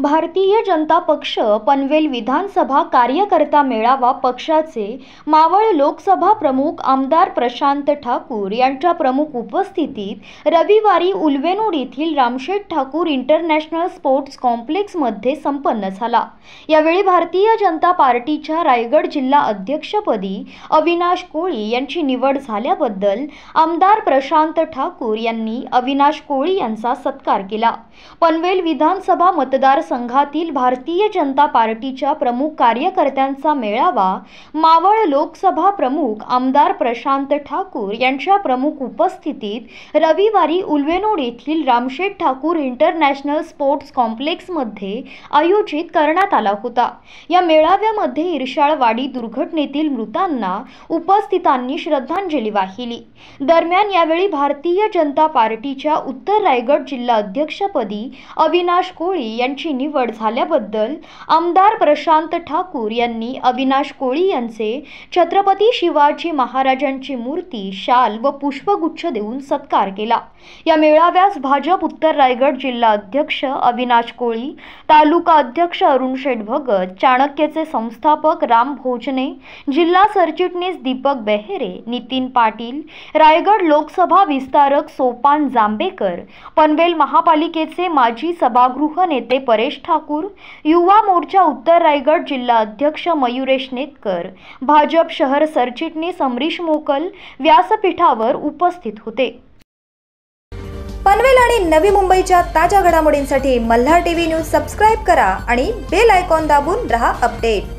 भारतीय जनता पक्ष पनवेल विधानसभा कार्यकर्ता मेळावा पक्षाचे मावळ लोकसभा प्रमुख आमदार प्रशांत ठाकूर यांच्या प्रमुख उपस्थितीत रविवारी उलवेनूर येथील रामशेठ ठाकूर इंटरनॅशनल स्पोर्ट्स कॉम्प्लेक्समध्ये संपन्न झाला यावेळी भारतीय जनता पार्टीच्या रायगड जिल्हा अध्यक्षपदी अविनाश कोळी यांची निवड झाल्याबद्दल आमदार प्रशांत ठाकूर यांनी अविनाश कोळी यांचा सत्कार केला पनवेल विधानसभा मतदार मतदारसंघातील भारतीय जनता पार्टीच्या प्रमुख कार्यकर्त्यांचा मेळावा मावळ लोकसभा प्रमुख आमदार प्रशांत ठाकूर यांच्या प्रमुख उपस्थितीत रविवारी उल्वेनोड येथील रामशेठ ठाकूर इंटरनॅशनल स्पोर्ट्स कॉम्प्लेक्समध्ये आयोजित करण्यात आला होता या मेळाव्यामध्ये इरशाळवाडी दुर्घटनेतील मृतांना उपस्थितांनी श्रद्धांजली वाहिली दरम्यान यावेळी भारतीय जनता पार्टीच्या उत्तर रायगड जिल्हा अध्यक्षपदी अविनाश कोळी यांची यांची निवड झाल्याबद्दल आमदार प्रशांत ठाकूर यांनी अविनाश कोळी यांचे छत्रपती शिवाजी महाराजांची मूर्ती शाल व पुष्पगुच्छ देऊन सत्कार केला या मेळाव्यास भाजप उत्तर रायगड जिल्हा अध्यक्ष अविनाश कोळी तालुका अध्यक्ष अरुण शेठ भगत चाणक्यचे संस्थापक राम भोजने जिल्हा सरचिटणीस दीपक बेहरे नितीन पाटील रायगड लोकसभा विस्तारक सोपान जांबेकर पनवेल महापालिकेचे माजी सभागृह नेते परेश ठाकूर युवा मोर्चा उत्तर रायगड जिल्हा अध्यक्ष मयुरेश नेतकर भाजप शहर सरचिटणीस अमरीश मोकल व्यासपीठावर उपस्थित होते पनवेल आणि नवी मुंबईच्या ताज्या घडामोडींसाठी मल्हार टीव्ही न्यूज सबस्क्राईब करा आणि बेल आयकॉन दाबून रहा अपडेट